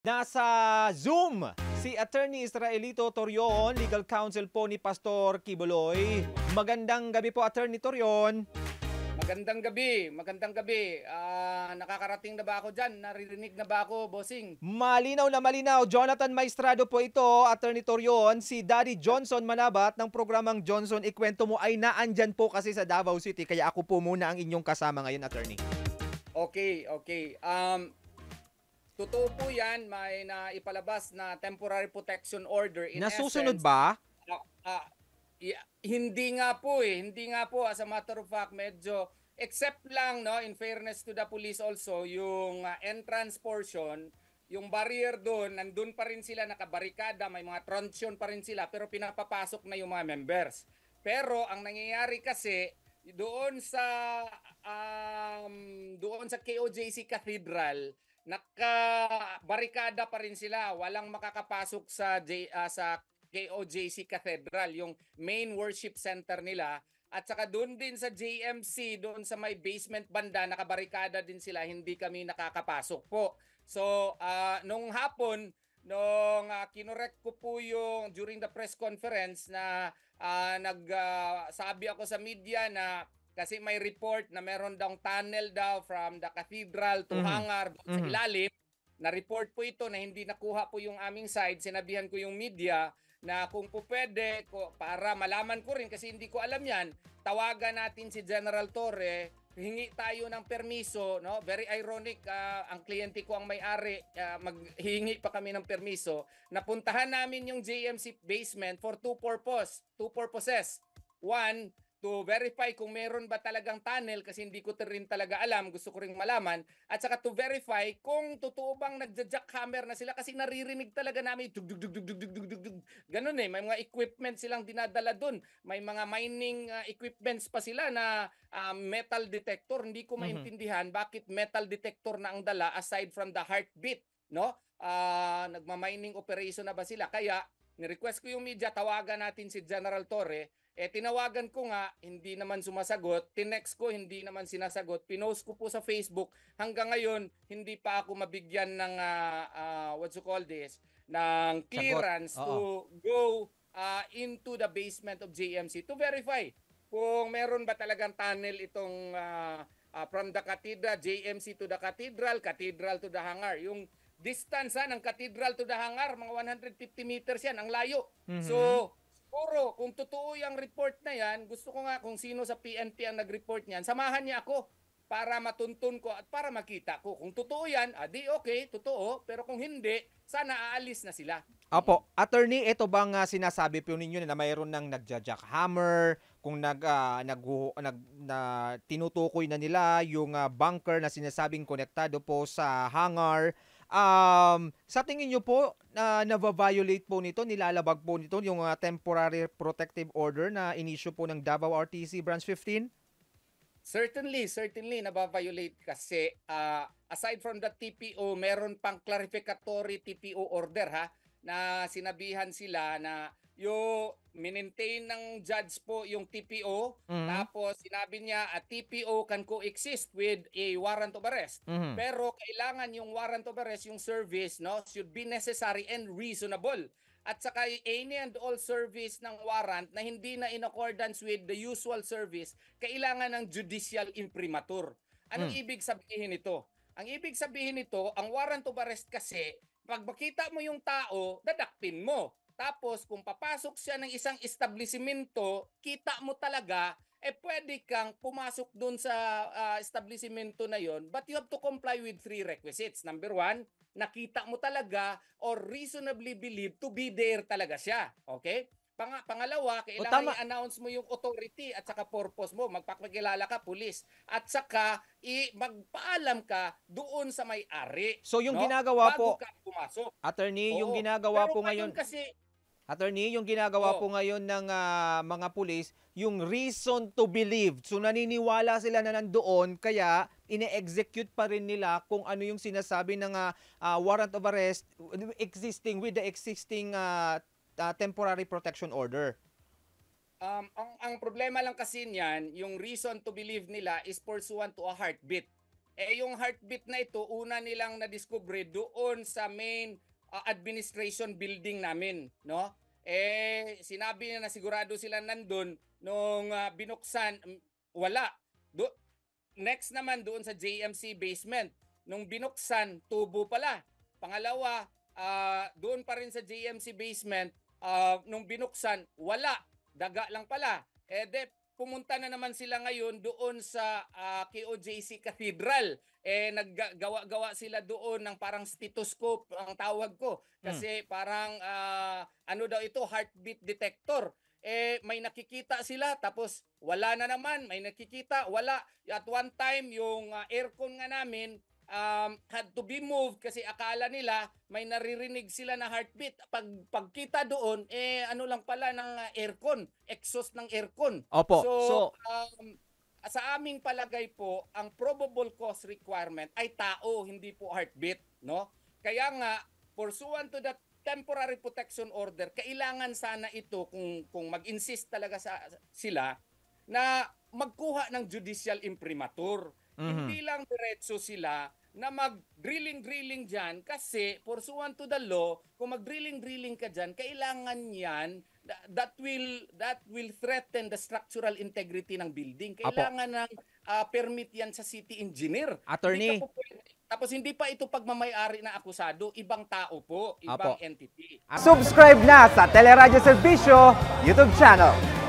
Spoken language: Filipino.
Nasa Zoom si Attorney Israelito Torion, legal counsel po ni Pastor Kibuloy. Magandang gabi po Attorney Torion. Magandang gabi, magandang gabi. Ah, nakakarating na ba ako dyan? Naririnig na ba ako, bossing? Malinaw na malinaw, Jonathan Maestrado po ito, Attorney Torion. Si Daddy Johnson Manabat ng programang Johnson Ikwento Mo ay naandyan po kasi sa Davao City. Kaya ako po muna ang inyong kasama ngayon, Attorney. Okay, okay. Um, Totoo po yan, may naipalabas na temporary protection order. In Nasusunod essence, ba? Uh, uh, hindi nga po eh, hindi nga po as a matter of fact medyo except lang no in fairness to the police also yung uh, entrance portion yung barrier doon nandun pa rin sila nakabarikada may mga truncheon pa rin sila pero pinapapasok na yung mga members pero ang nangyayari kasi doon sa um, doon sa KOJC Cathedral nakabarikada pa rin sila. Walang makakapasok sa J, uh, sa KOJC Cathedral, yung main worship center nila. At saka doon din sa JMC, doon sa may basement banda, nakabarikada din sila, hindi kami nakakapasok po. So, uh, nung hapon, nung uh, kinorek ko po yung during the press conference na uh, nagsabi uh, ako sa media na kasi may report na meron daw tunnel daw from the cathedral to mm-hmm. hangar mm-hmm. sa ilalim. Na-report po ito na hindi nakuha po yung aming side. Sinabihan ko yung media na kung po pwede, ko, para malaman ko rin kasi hindi ko alam yan, tawagan natin si General Torre, hingi tayo ng permiso. No? Very ironic, uh, ang kliyente ko ang may-ari, uh, maghihingi pa kami ng permiso. Napuntahan namin yung JMC basement for two purpose, two purposes. One, to verify kung meron ba talagang tunnel kasi hindi ko rin talaga alam, gusto ko rin malaman. At saka to verify kung totoo bang nagja-jackhammer na sila kasi naririnig talaga namin dug dug dug dug dug dug dug dug. Ganun eh, may mga equipment silang dinadala doon. May mga mining uh, equipments pa sila na uh, metal detector. Hindi ko mhm. maintindihan mm-hmm. bakit metal detector na ang dala aside from the heartbeat, no? Uh, nagma-mining operation na ba sila? Kaya ni-request ko yung media, tawagan natin si General Torre. Eh tinawagan ko nga, hindi naman sumasagot. Tinext ko, hindi naman sinasagot. Pinost ko po sa Facebook. Hanggang ngayon, hindi pa ako mabigyan ng, uh, uh, what you call this, ng clearance to go uh, into the basement of JMC to verify kung meron ba talagang tunnel itong uh, uh, from the cathedral, JMC to the cathedral, cathedral to the hangar. Yung distance ha, ng katedral to the hangar, mga 150 meters yan, ang layo. Mm-hmm. So, siguro, kung totoo yung report na yan, gusto ko nga kung sino sa PNP ang nag-report niyan, samahan niya ako para matuntun ko at para makita ko. Kung totoo yan, ah, di okay, totoo. Pero kung hindi, sana aalis na sila. Opo, attorney, ito bang uh, sinasabi po ninyo na mayroon ng nagja-jackhammer, kung nag, uh, ah, nag, nag na, tinutukoy na nila yung uh, bunker na sinasabing konektado po sa hangar, Um, sa tingin niyo po, na uh, nava-violate po nito, nilalabag po nito yung uh, temporary protective order na inisyo po ng Davao RTC Branch 15? Certainly, certainly nava-violate kasi uh, aside from the TPO, meron pang clarificatory TPO order ha na sinabihan sila na yung minintain ng judge po yung TPO mm-hmm. tapos sinabi niya a TPO can coexist with a warrant of arrest mm-hmm. pero kailangan yung warrant of arrest yung service no should be necessary and reasonable at saka any and all service ng warrant na hindi na in accordance with the usual service kailangan ng judicial imprimatur anong mm. ibig sabihin nito ang ibig sabihin nito ang warrant of arrest kasi pag makita mo yung tao, dadakpin mo. Tapos kung papasok siya ng isang establishmento, kita mo talaga eh pwede kang pumasok doon sa uh, establishmento na yon but you have to comply with three requisites. Number one, nakita mo talaga or reasonably believe to be there talaga siya. Okay? Pang pangalawa, kailangan o, i-announce mo yung authority at saka purpose mo. Magpapakilala ka, pulis. At saka, i magpaalam ka doon sa may-ari. So yung no? ginagawa Bago po, ka pumasok. attorney, Oo. yung ginagawa Pero po ngayon... kasi, Attorney, yung ginagawa oh. po ngayon ng uh, mga pulis, yung reason to believe. So naniniwala sila na nandoon kaya ine-execute pa rin nila kung ano yung sinasabi ng uh, warrant of arrest existing with the existing uh, uh, temporary protection order. Um, ang, ang problema lang kasi niyan, yung reason to believe nila is pursuant to a heartbeat. Eh yung heartbeat na ito, una nilang na-discover doon sa main uh, administration building namin, no? Eh sinabi na sigurado sila nandun nung uh, binuksan, mm, wala. Do next naman doon sa JMC basement, nung binuksan, tubo pala. Pangalawa, uh, doon pa rin sa JMC basement, uh, nung binuksan, wala. Daga lang pala. Eh de, pumunta na naman sila ngayon doon sa uh, ah, KOJC Cathedral. Eh naggawa-gawa sila doon ng parang stethoscope ang tawag ko kasi hmm. parang uh, ano daw ito heartbeat detector eh may nakikita sila tapos wala na naman, may nakikita, wala. At one time yung uh, aircon nga namin um, had to be moved kasi akala nila may naririnig sila na heartbeat. Pag pagkita doon, eh ano lang pala ng aircon, exhaust ng aircon. Opo. So, so um, sa aming palagay po, ang probable cause requirement ay tao, hindi po heartbeat, no? Kaya nga pursuant to that temporary protection order, kailangan sana ito kung kung mag-insist talaga sa sila na magkuha ng judicial imprimatur. Mm-hmm. Hindi lang diretso sila na mag-drilling-drilling dyan kasi pursuant to the law, kung mag-drilling-drilling ka dyan, kailangan yan that will that will threaten the structural integrity ng building. Kailangan Apo. ng uh, permit yan sa city engineer. Attorney. Hindi pwede, tapos hindi pa ito pagmamayari na akusado, ibang tao po, ibang Apo. entity. Subscribe na sa Teleradio Servicio YouTube channel.